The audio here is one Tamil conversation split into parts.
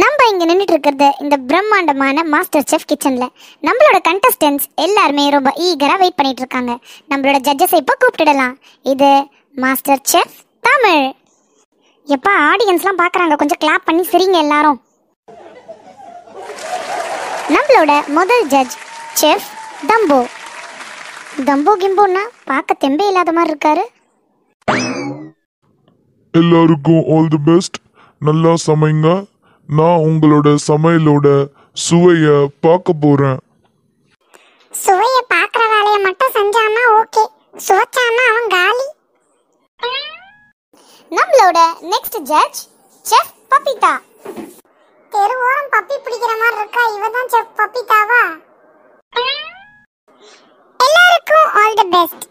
நம்ம இங்கே நின்றுட்டு இருக்கிறது இந்த பிரம்மாண்டமான மாஸ்டர் செஃப் கிச்சனில் நம்மளோட கண்டஸ்டன்ஸ் எல்லாருமே ரொம்ப ஈகராக வெயிட் பண்ணிட்டு இருக்காங்க நம்மளோட ஜட்ஜஸை இப்போ கூப்பிட்டுடலாம் இது மாஸ்டர் செஃப் தமிழ் எப்போ ஆடியன்ஸ்லாம் பார்க்குறாங்க கொஞ்சம் கிளாப் பண்ணி சிரிங்க எல்லாரும் நம்மளோட முதல் ஜட்ஜ் செஃப் தம்போ தம்போ கிம்போன்னா பார்க்க தெம்பே இல்லாத மாதிரி இருக்காரு எல்லாருக்கும் ஆல் தி பெஸ்ட் நல்லா சமைங்க நான் உங்களோட சமையலோட சுவைய பார்க்க போறேன் சுவைய பாக்குற வேலைய மட்டும் செஞ்சாமா ஓகே சோச்சானா அவன் காலி நம்மளோட நெக்ஸ்ட் ஜட்ஜ் செஃப் பப்பிதா தெருவோரம் பப்பி பிடிக்கிற மாதிரி இருக்கா இவதான் செஃப் பப்பிதாவா எல்லாருக்கும் ஆல் தி பெஸ்ட்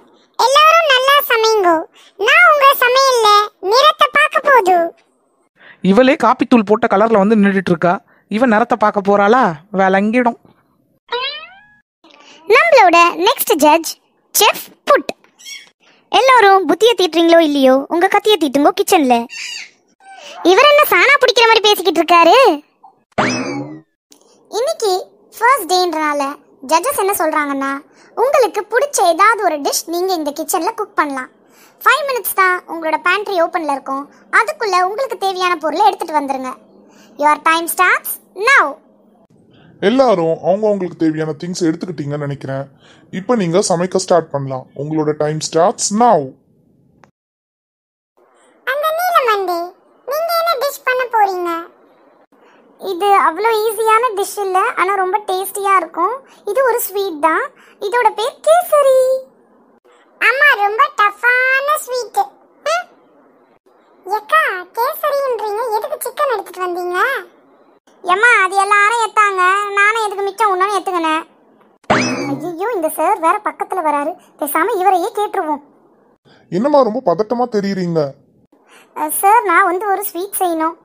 இவளே காப்பித்தூள் போட்ட கலரில் வந்து நின்றுட்டு இருக்கா இவன் நிறத்தை பார்க்க போறாளா விளங்கிடும் நம்மளோட நெக்ஸ்ட் ஜட்ஜ் செஃப் புட் எல்லாரும் புத்திய தீட்டுறீங்களோ இல்லையோ உங்க கத்திய தீட்டுங்கோ கிச்சன்ல இவர் என்ன சாணா பிடிக்கிற மாதிரி பேசிக்கிட்டு இருக்காரு இன்னைக்கு ஃபர்ஸ்ட் டேன்றனால ஜட்ஜஸ் என்ன சொல்றாங்கன்னா உங்களுக்கு பிடிச்ச ஏதாவது ஒரு டிஷ் நீங்க இந்த கிச்சன்ல குக் பண்ணலாம் ஃபைவ் மினிட்ஸ் தான் உங்களோட பேண்ட்ரி ஓப்பனில் இருக்கும் அதுக்குள்ளே உங்களுக்கு தேவையான பொருளை எடுத்துகிட்டு வந்துடுங்க யுவர் டைம் ஸ்டார்ட்ஸ் நவ் எல்லாரும் அவங்களுக்கு தேவையான திங்ஸ் எடுத்துக்கிட்டீங்கன்னு நினைக்கிறேன் இப்போ நீங்கள் சமைக்க ஸ்டார்ட் பண்ணலாம் உங்களோட டைம் ஸ்டார்ட்ஸ் நவ் இது அவ்வளோ ஈஸியான டிஷ் இல்லை ஆனால் ரொம்ப டேஸ்டியாக இருக்கும் இது ஒரு ஸ்வீட் தான் இதோட பேர் கேசரி அம்மா ரொம்ப டஃப்பான ஸ்வீட் எக்கா கேசரின்றீங்க எதுக்கு சிக்கன் எடுத்துட்டு வந்தீங்க ஏம்மா அது எல்லாரும் எத்தாங்க நானும் எதுக்கு மிச்சம் ஒன்றும் எத்துக்கினேன் ஐயோ இந்த சார் வேற பக்கத்துல வராரு பேசாம இவரையே கேட்டுருவோம் என்னம்மா ரொம்ப பதட்டமா தெரியுறீங்க சார் நான் வந்து ஒரு ஸ்வீட் செய்யணும்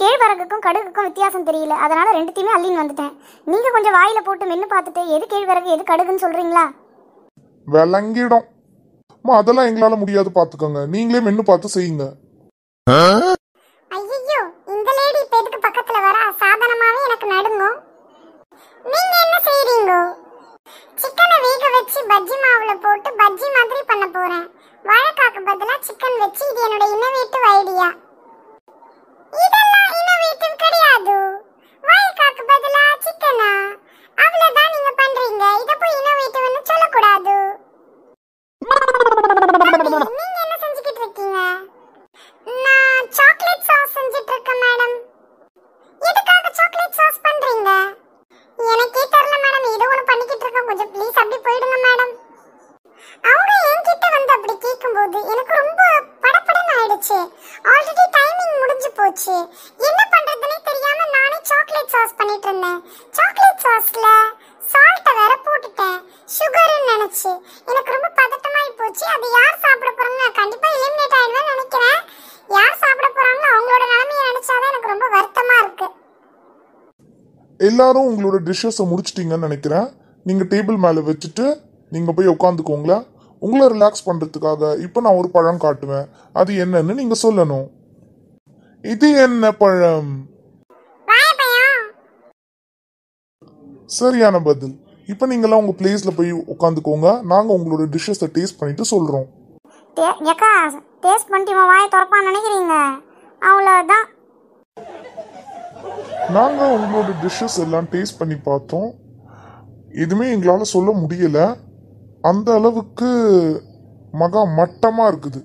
கேழ்வரகுக்கும் கடுகுக்கும் வித்தியாசம் தெரியல அதனால ரெண்டுத்தையுமே அள்ளின்னு வந்துட்டேன் நீங்க கொஞ்சம் வாயில போட்டு மென்னு பார்த்துட்டு எது கேழ்வரகு எது கடுகுன்னு சொல்றீங்களா விளங்கிடும் அம்மா அதெல்லாம் எங்களால முடியாது பாத்துக்கோங்க நீங்களே மென்னு பார்த்து செய்யுங்க ஐயோ இந்த லேடி இப்ப எதுக்கு பக்கத்துல வர சாதாரணமாவே எனக்கு நடுங்கும் நீங்க என்ன செய்றீங்க சிக்கனை வேக வச்சு பஜ்ஜி மாவுல போட்டு பஜ்ஜி மாதிரி பண்ண போறேன் வாழைக்காக்கு பதிலா சிக்கன் வச்சு இது என்னோட இன்னோவேட்டிவ் ஐடியா போகுது எனக்கு ரொம்ப படப்படன்னு ஆயிடுச்சு ஆல்ரெடி டைமிங் முடிஞ்சு போச்சு என்ன பண்றதுனே தெரியாம நானே சாக்லேட் சாஸ் பண்ணிட்டு இருந்தேன் சாக்லேட் சாஸ்ல சால்ட்டை வேற போட்டுட்டேன் சுகர்னு நினைச்சு எனக்கு ரொம்ப பதட்டமாயி போச்சு அது யார் சாப்பிட போறாங்க நான் கண்டிப்பா எலிமினேட் ஆயிடுவேன் நினைக்கிறேன் யார் சாப்பிட போறாங்களோ அவங்களோட நிலைமையை நினைச்சாதான் எனக்கு ரொம்ப வருத்தமா இருக்கு எல்லாரும் உங்களோட டிஷ்ஷஸை முடிச்சிட்டீங்கன்னு நினைக்கிறேன் நீங்கள் டேபிள் மேலே வச்சுட்டு நீங்கள் போய் உட்காந்துக்கோங்களேன் உங்களை ரிலாக்ஸ் பண்ணுறதுக்காக இப்போ நான் ஒரு பழம் காட்டுவேன் அது என்னன்னு நீங்கள் சொல்லணும் இது என்ன பழம் சரியான பதில் இப்போ நீங்களாம் உங்கள் பிளேஸில் போய் உட்காந்துக்கோங்க நாங்கள் உங்களோட டிஷ்ஷஸை டேஸ்ட் பண்ணிட்டு சொல்கிறோம் ஏக்கா டேஸ்ட் பண்ணிட்டு இவன் திறப்பான்னு நினைக்கிறீங்க அவ்வளோதான் நாங்கள் உங்களோட டிஷ்ஷஸ் எல்லாம் டேஸ்ட் பண்ணி பார்த்தோம் எதுவுமே எங்களால் சொல்ல முடியலை அந்த அளவுக்கு மகா மட்டமாக இருக்குது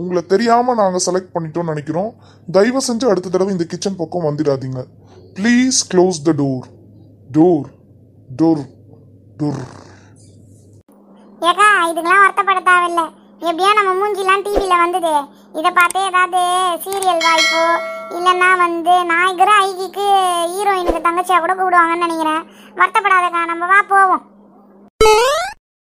உங்களை தெரியாமல் நாங்கள் செலக்ட் பண்ணிட்டோம்னு நினைக்கிறோம் தயவு செஞ்சு அடுத்த தடவை இந்த கிச்சன் பக்கம் வந்துடாதீங்க please close the door door door door ஏக்கா இதுக்கெல்லாம் வருத்தப்பட தேவையில்லை எப்படியோ நம்ம மூஞ்சிலாம் டிவியில் வந்தது இதை பார்த்து ஏதாவது சீரியல் வாய்ப்பு இல்லைன்னா வந்து நான் நாயகர் ஐகிக்கு ஹீரோயினுக்கு தங்கச்சியாக கூட கூடுவாங்கன்னு நினைக்கிறேன் வருத்தப்படாதக்கா நம்ம வா போவோம்